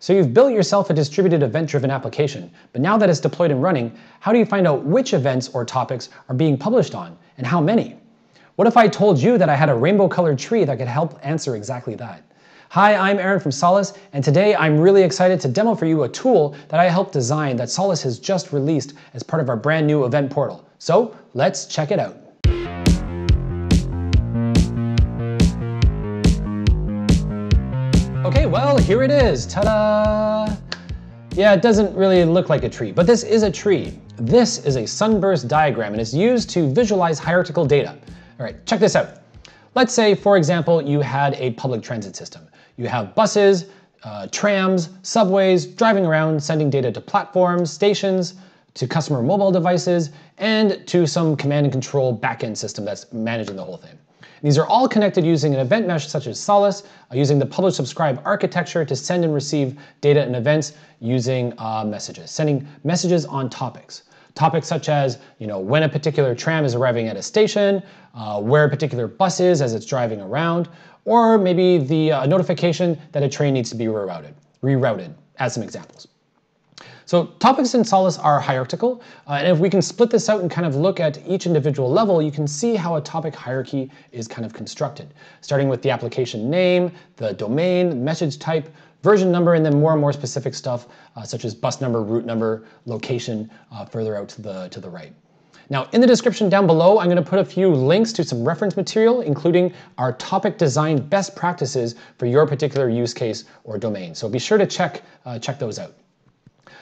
So you've built yourself a distributed event-driven application, but now that it's deployed and running, how do you find out which events or topics are being published on, and how many? What if I told you that I had a rainbow-colored tree that could help answer exactly that? Hi, I'm Aaron from Solace, and today I'm really excited to demo for you a tool that I helped design that Solace has just released as part of our brand new event portal. So let's check it out. Well, here it is, ta-da! Yeah, it doesn't really look like a tree, but this is a tree. This is a sunburst diagram and it's used to visualize hierarchical data. All right, check this out. Let's say, for example, you had a public transit system. You have buses, uh, trams, subways, driving around, sending data to platforms, stations, to customer mobile devices, and to some command and control backend system that's managing the whole thing. These are all connected using an event mesh such as Solus, uh, using the publish subscribe architecture to send and receive data and events using uh, messages, sending messages on topics. Topics such as, you know, when a particular tram is arriving at a station, uh, where a particular bus is as it's driving around, or maybe the uh, notification that a train needs to be rerouted, rerouted as some examples. So topics in Solus are hierarchical, uh, and if we can split this out and kind of look at each individual level, you can see how a topic hierarchy is kind of constructed, starting with the application name, the domain, message type, version number, and then more and more specific stuff uh, such as bus number, route number, location, uh, further out to the, to the right. Now, in the description down below, I'm going to put a few links to some reference material, including our topic design best practices for your particular use case or domain. So be sure to check, uh, check those out.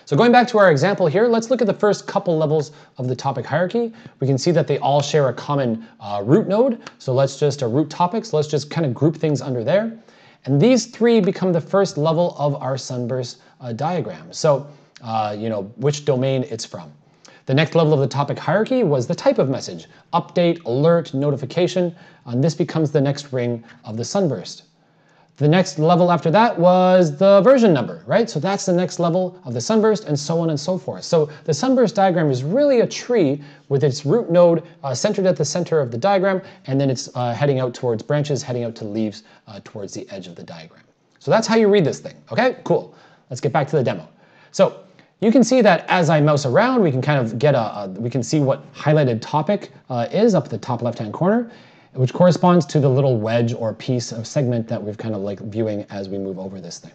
So going back to our example here, let's look at the first couple levels of the topic hierarchy. We can see that they all share a common uh, root node. So let's just, a uh, root topics, let's just kind of group things under there. And these three become the first level of our sunburst uh, diagram. So, uh, you know, which domain it's from. The next level of the topic hierarchy was the type of message, update, alert, notification, and this becomes the next ring of the sunburst. The next level after that was the version number, right? So that's the next level of the sunburst and so on and so forth. So the sunburst diagram is really a tree with its root node uh, centered at the center of the diagram, and then it's uh, heading out towards branches, heading out to leaves uh, towards the edge of the diagram. So that's how you read this thing, okay? Cool. Let's get back to the demo. So you can see that as I mouse around, we can kind of get a, a we can see what highlighted topic uh, is up at the top left-hand corner which corresponds to the little wedge or piece of segment that we've kind of like viewing as we move over this thing.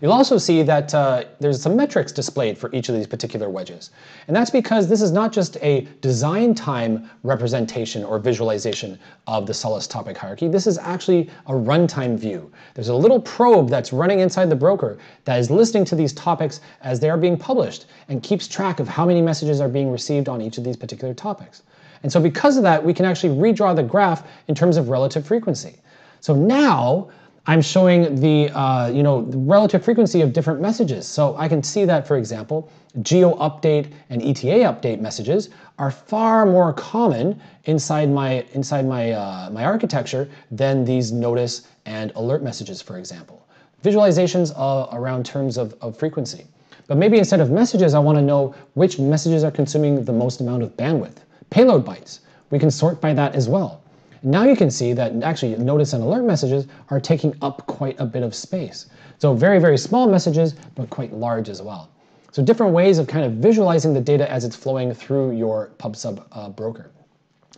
You'll also see that uh, there's some metrics displayed for each of these particular wedges. And that's because this is not just a design time representation or visualization of the Solus topic hierarchy. This is actually a runtime view. There's a little probe that's running inside the broker that is listening to these topics as they are being published and keeps track of how many messages are being received on each of these particular topics. And so because of that, we can actually redraw the graph in terms of relative frequency. So now I'm showing the, uh, you know, the relative frequency of different messages. So I can see that, for example, geo update and ETA update messages are far more common inside my, inside my, uh, my architecture than these notice and alert messages, for example. Visualizations uh, around terms of, of frequency. But maybe instead of messages, I want to know which messages are consuming the most amount of bandwidth payload bytes. We can sort by that as well. Now you can see that actually notice and alert messages are taking up quite a bit of space. So very, very small messages, but quite large as well. So different ways of kind of visualizing the data as it's flowing through your PubSub uh, broker.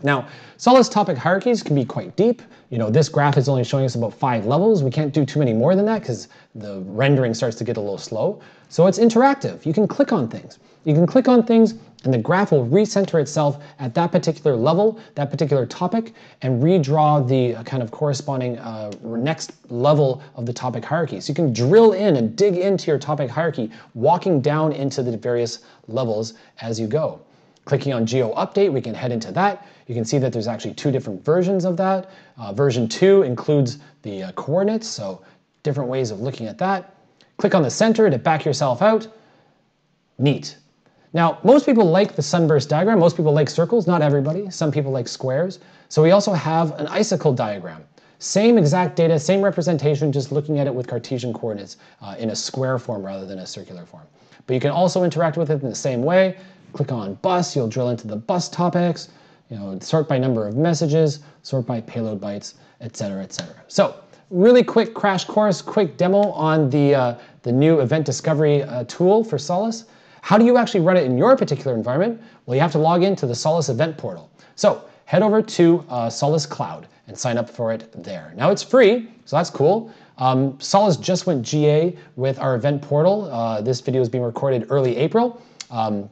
Now, Solace topic hierarchies can be quite deep. You know, this graph is only showing us about five levels. We can't do too many more than that because the rendering starts to get a little slow. So it's interactive. You can click on things. You can click on things and the graph will recenter itself at that particular level, that particular topic, and redraw the uh, kind of corresponding uh, next level of the topic hierarchy. So you can drill in and dig into your topic hierarchy, walking down into the various levels as you go. Clicking on Geo Update, we can head into that. You can see that there's actually two different versions of that. Uh, version 2 includes the uh, coordinates, so different ways of looking at that. Click on the center to back yourself out. Neat. Now, most people like the sunburst diagram. Most people like circles, not everybody. Some people like squares. So we also have an icicle diagram. Same exact data, same representation, just looking at it with Cartesian coordinates uh, in a square form rather than a circular form. But you can also interact with it in the same way. Click on bus, you'll drill into the bus topics, you know, sort by number of messages, sort by payload bytes, etc., etc. So really quick crash course, quick demo on the, uh, the new event discovery uh, tool for Solus. How do you actually run it in your particular environment? Well, you have to log into the Solus event portal. So head over to uh, Solus Cloud and sign up for it there. Now it's free, so that's cool. Um, Solus just went GA with our event portal. Uh, this video is being recorded early April. Um,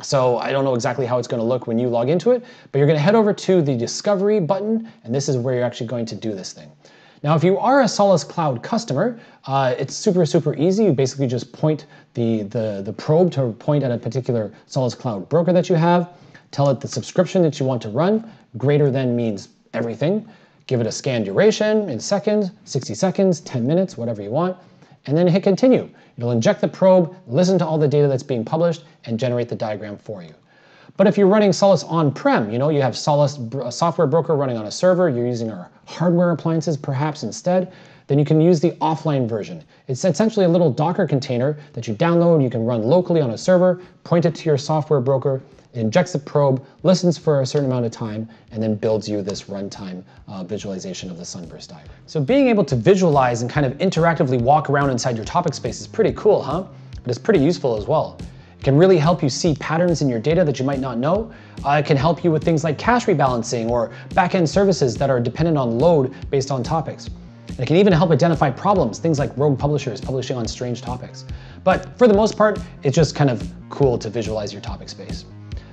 so I don't know exactly how it's going to look when you log into it, but you're going to head over to the discovery button, and this is where you're actually going to do this thing. Now, if you are a Solus Cloud customer, uh, it's super, super easy. You basically just point the, the, the probe to point at a particular Solus Cloud broker that you have, tell it the subscription that you want to run, greater than means everything, give it a scan duration in seconds, 60 seconds, 10 minutes, whatever you want, and then hit continue. It'll inject the probe, listen to all the data that's being published, and generate the diagram for you. But if you're running Solus on-prem, you know, you have Solus software broker running on a server, you're using our hardware appliances perhaps instead, then you can use the offline version. It's essentially a little Docker container that you download, you can run locally on a server, point it to your software broker, injects a probe, listens for a certain amount of time, and then builds you this runtime uh, visualization of the sunburst diagram. So being able to visualize and kind of interactively walk around inside your topic space is pretty cool, huh? But it's pretty useful as well. It can really help you see patterns in your data that you might not know. Uh, it can help you with things like cache rebalancing or backend services that are dependent on load based on topics. It can even help identify problems, things like rogue publishers publishing on strange topics. But for the most part, it's just kind of cool to visualize your topic space.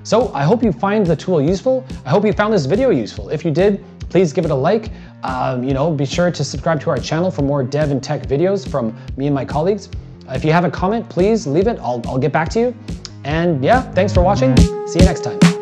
So I hope you find the tool useful. I hope you found this video useful. If you did, please give it a like. Um, you know, be sure to subscribe to our channel for more dev and tech videos from me and my colleagues. If you have a comment, please leave it. I'll, I'll get back to you. And yeah, thanks for watching. See you next time.